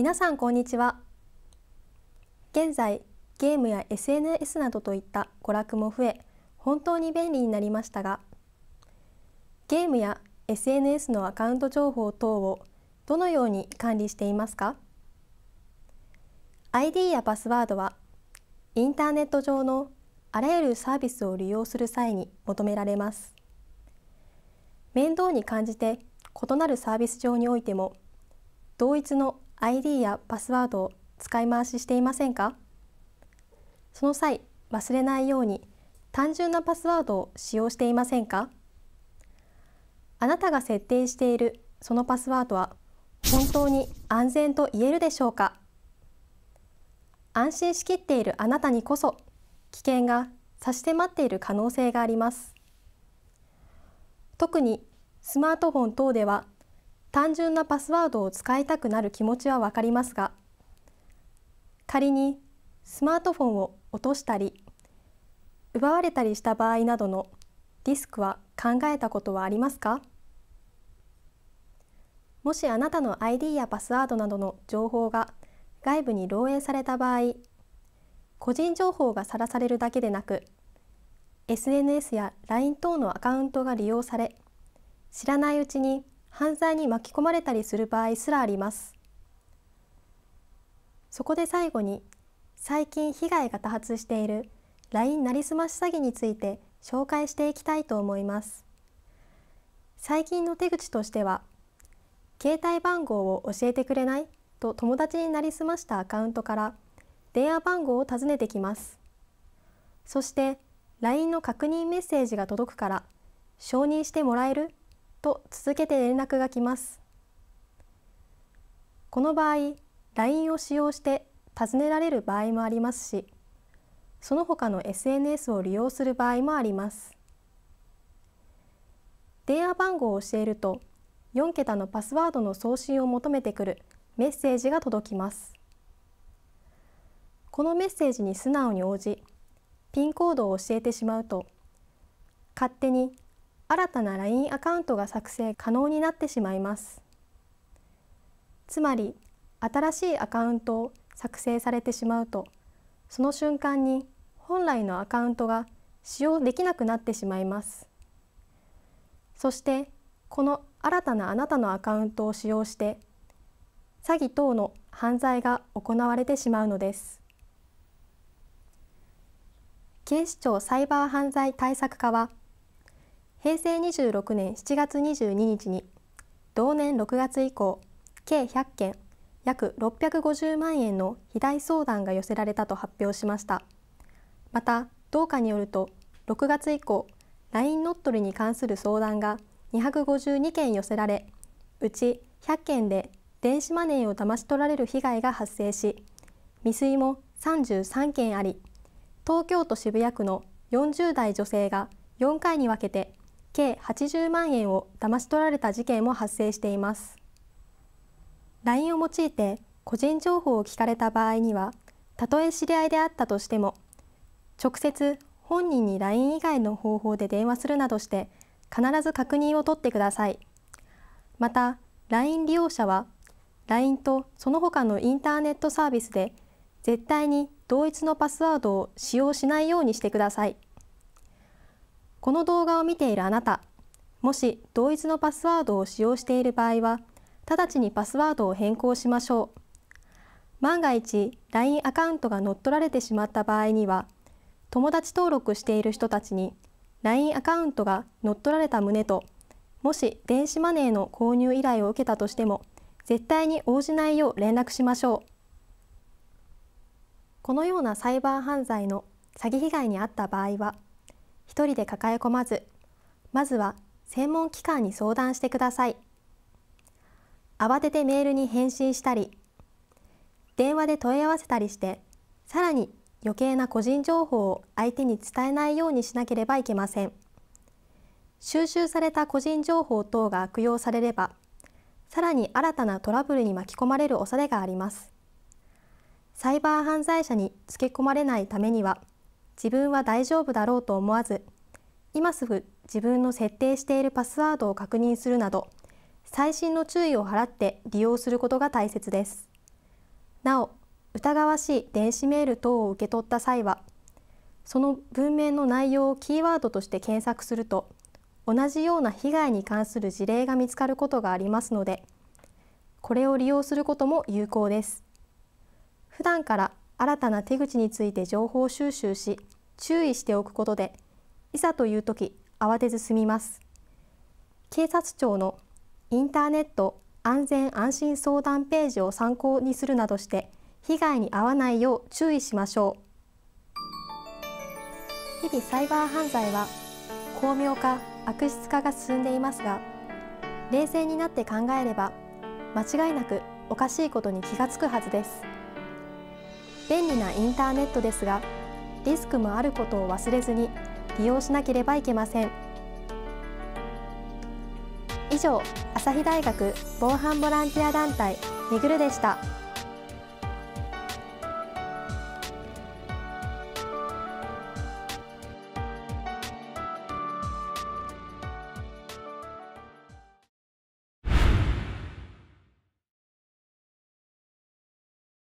皆さんこんにちは現在ゲームや SNS などといった娯楽も増え本当に便利になりましたがゲームや SNS のアカウント情報等をどのように管理していますか ID やパスワードはインターネット上のあらゆるサービスを利用する際に求められます面倒に感じて異なるサービス上においても同一の ID やパスワードを使い回ししていませんかその際忘れないように単純なパスワードを使用していませんかあなたが設定しているそのパスワードは本当に安全と言えるでしょうか安心しきっているあなたにこそ危険が差し迫っている可能性があります特にスマートフォン等では単純なパスワードを使いたくなる気持ちはわかりますが仮にスマートフォンを落としたり奪われたりした場合などのリスクは考えたことはありますかもしあなたの ID やパスワードなどの情報が外部に漏洩された場合個人情報がさらされるだけでなく SNS や LINE 等のアカウントが利用され知らないうちに犯罪に巻き込まれたりする場合すらありますそこで最後に最近被害が多発している LINE なりすまし詐欺について紹介していきたいと思います最近の手口としては携帯番号を教えてくれないと友達になりすましたアカウントから電話番号を尋ねてきますそして LINE の確認メッセージが届くから承認してもらえると続けて連絡が来ます。この場合、LINE を使用して尋ねられる場合もありますし、その他の SNS を利用する場合もあります。電話番号を教えると、4桁のパスワードの送信を求めてくるメッセージが届きます。このメッセージに素直に応じ、ピンコードを教えてしまうと、勝手に新たな LINE アカウントが作成可能になってしまいます。つまり新しいアカウントを作成されてしまうとその瞬間に本来のアカウントが使用できなくなってしまいます。そしてこの新たなあなたのアカウントを使用して詐欺等の犯罪が行われてしまうのです。警視庁サイバー犯罪対策課は平成26年7月22日に同年6月以降計100件約650万円の被害相談が寄せられたと発表しましたまた同課によると6月以降 LINE 乗っ取りに関する相談が252件寄せられうち100件で電子マネーを騙し取られる被害が発生し未遂も33件あり東京都渋谷区の40代女性が4回に分けて計80万円を騙し取られた事件も発生しています LINE を用いて個人情報を聞かれた場合にはたとえ知り合いであったとしても直接本人に LINE 以外の方法で電話するなどして必ず確認を取ってくださいまた LINE 利用者は LINE とその他のインターネットサービスで絶対に同一のパスワードを使用しないようにしてください。この動画を見ているあなた、もし同一のパスワードを使用している場合は、直ちにパスワードを変更しましょう。万が一、LINE アカウントが乗っ取られてしまった場合には、友達登録している人たちに、LINE アカウントが乗っ取られた旨と、もし電子マネーの購入依頼を受けたとしても、絶対に応じないよう連絡しましょう。このようなサイバー犯罪の詐欺被害に遭った場合は、一人で抱え込まず、まずは専門機関に相談してください。慌ててメールに返信したり、電話で問い合わせたりして、さらに余計な個人情報を相手に伝えないようにしなければいけません。収集された個人情報等が悪用されれば、さらに新たなトラブルに巻き込まれる恐れがあります。サイバー犯罪者につけ込まれないためには、自分は大丈夫だろうと思わず今すぐ自分の設定しているパスワードを確認するなど最新の注意を払って利用することが大切ですなお疑わしい電子メール等を受け取った際はその文面の内容をキーワードとして検索すると同じような被害に関する事例が見つかることがありますのでこれを利用することも有効です普段から新たな手口について情報収集し注意しておくことでいざという時慌てず済みます警察庁のインターネット安全安心相談ページを参考にするなどして被害に遭わないよう注意しましょう日々サイバー犯罪は巧妙化悪質化が進んでいますが冷静になって考えれば間違いなくおかしいことに気がつくはずです。便利なインターネットですがリスクもあることを忘れずに利用しなければいけません以上朝日大学防犯ボランティア団体めぐるでした。